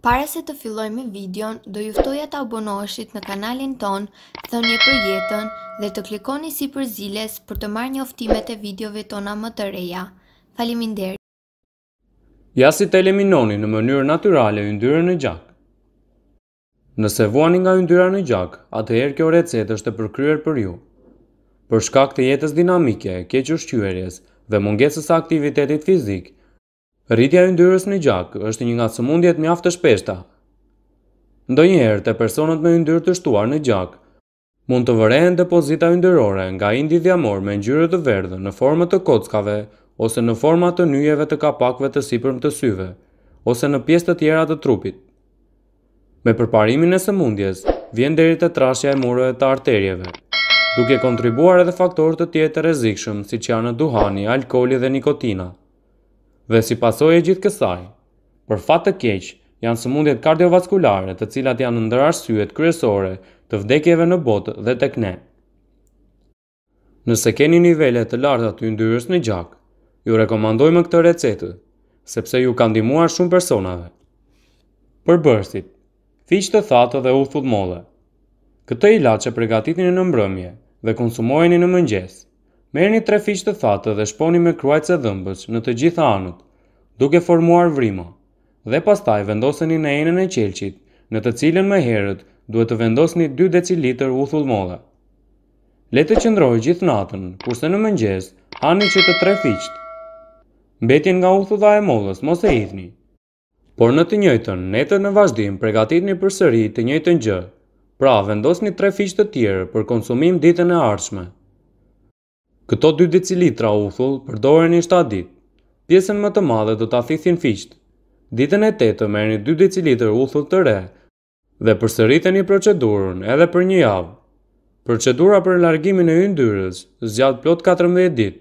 Para se të filloj me videon, do juftoja të abonoheshit në kanalin ton, thënje për jetën dhe të klikoni si për ziles për të marrë një oftimet e videove tona më të reja. deri. Ja si të eliminoni në mënyrë naturale yndyrën në gjak. Nëse vuani nga yndyra në gjak, atëherë kjo recet është e përkryer për ju. Për shkak të jetës dinamike, keq ushqyerjes dhe mungesës së aktivitetit fizik, Rritja e ndyrës në gjak është një nga sëmundjet mjaftë të shpeshta. Ndo njëherë të personët me ndyrë të shtuar në gjak, mund të vërehen depozita ndyrore nga indi dhjamor me ndyrë të verdhë në formët të kockave ose në format të njëjeve të kapakve të sipërm të syve, ose në pjesë të tjera të trupit. Me përparimin e sëmundjes, vjen deri të trashja e murëve të arterjeve, duke kontribuar edhe faktorët të tjetë të rezikshëm si që janë duhani, alkoli dhe nikotina dhe si pasoj e gjithë kësaj. Për fatë të keqë, janë sëmundjet kardiovaskulare të cilat janë ndër arsyet kryesore të vdekjeve në botë dhe tek ne. Nëse keni nivele të larta të yndyrës në gjak, ju rekomandojmë këtë recetë, sepse ju kanë ndihmuar shumë personave. Për bërësit, fiq të thatë dhe u thudmolle. Këtë ilaçe përgatitni në mbrëmje dhe konsumojeni në mëngjes një tre fiqë të thatë dhe shponi me kruajtës e dhëmbës në të gjitha anët, duke formuar vrima, dhe pastaj vendoseni në enën e qelqit, në të cilën më herët duhet të vendosni 2 deciliter u thullmodhe. Le të qëndrojë gjithë natën, kurse në mëngjes, hani që të tre fiqët. Mbetjen nga u thudha e modhës, mos e idhni. Por në të njëjtën, të në vazhdim, pregatit një përsëri të njëjtën gjë, pra vendosni tre fiqët të tjerë për konsumim ditën e ardhshme. Këto 2 decilitra uthull përdoren një 7 dit. Pjesën më të madhe do të athithin fisht. Ditën e 8 të merë 2 decilitra uthull të re dhe e një procedurën edhe për një javë. Procedura për largimin e yndyrës zjatë plot 14 ditë.